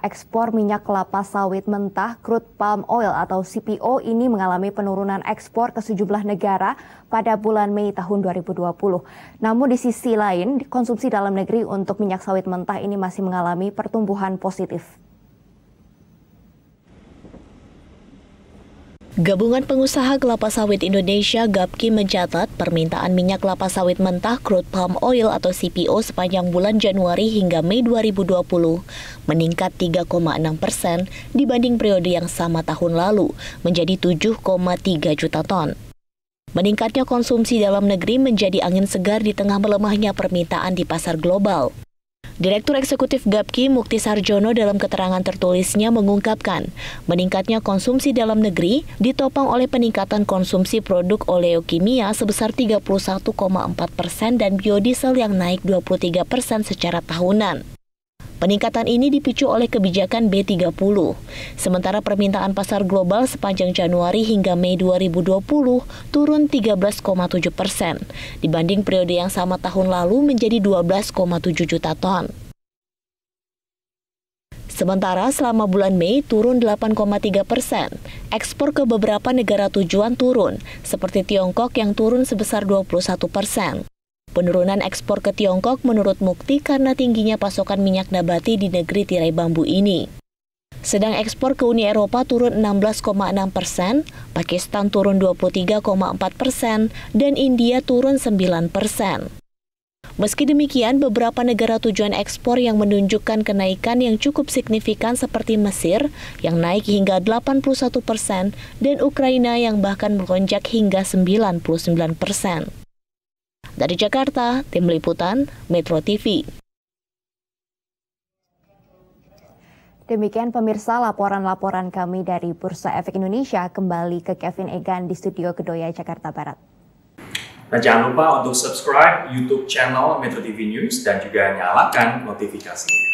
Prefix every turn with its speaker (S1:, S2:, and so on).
S1: ekspor minyak kelapa sawit mentah crude palm oil atau CPO ini mengalami penurunan ekspor ke sejumlah negara pada bulan Mei tahun 2020. Namun di sisi lain, konsumsi dalam negeri untuk minyak sawit mentah ini masih mengalami pertumbuhan positif.
S2: Gabungan Pengusaha Kelapa Sawit Indonesia GAPKI mencatat permintaan minyak kelapa sawit mentah crude palm oil atau CPO sepanjang bulan Januari hingga Mei 2020 meningkat 3,6 persen dibanding periode yang sama tahun lalu menjadi 7,3 juta ton. Meningkatnya konsumsi dalam negeri menjadi angin segar di tengah melemahnya permintaan di pasar global. Direktur Eksekutif GAPKI Mukti Sarjono dalam keterangan tertulisnya mengungkapkan, meningkatnya konsumsi dalam negeri ditopang oleh peningkatan konsumsi produk oleokimia sebesar 31,4 persen dan biodiesel yang naik 23 persen secara tahunan. Peningkatan ini dipicu oleh kebijakan B30. Sementara permintaan pasar global sepanjang Januari hingga Mei 2020 turun 13,7 persen dibanding periode yang sama tahun lalu menjadi 12,7 juta ton. Sementara selama bulan Mei turun 8,3 persen. Ekspor ke beberapa negara tujuan turun, seperti Tiongkok yang turun sebesar 21 persen. Penurunan ekspor ke Tiongkok menurut Mukti karena tingginya pasokan minyak nabati di negeri tirai bambu ini. Sedang ekspor ke Uni Eropa turun 16,6 persen, Pakistan turun 23,4 persen, dan India turun 9 persen. Meski demikian, beberapa negara tujuan ekspor yang menunjukkan kenaikan yang cukup signifikan seperti Mesir yang naik hingga 81 persen dan Ukraina yang bahkan melonjak hingga 99 persen. Dari Jakarta, Tim Liputan, Metro TV.
S1: Demikian pemirsa laporan-laporan kami dari Bursa Efek Indonesia kembali ke Kevin Egan di Studio Kedoya, Jakarta Barat. Nah jangan lupa untuk subscribe YouTube channel Metro TV News dan juga nyalakan notifikasinya.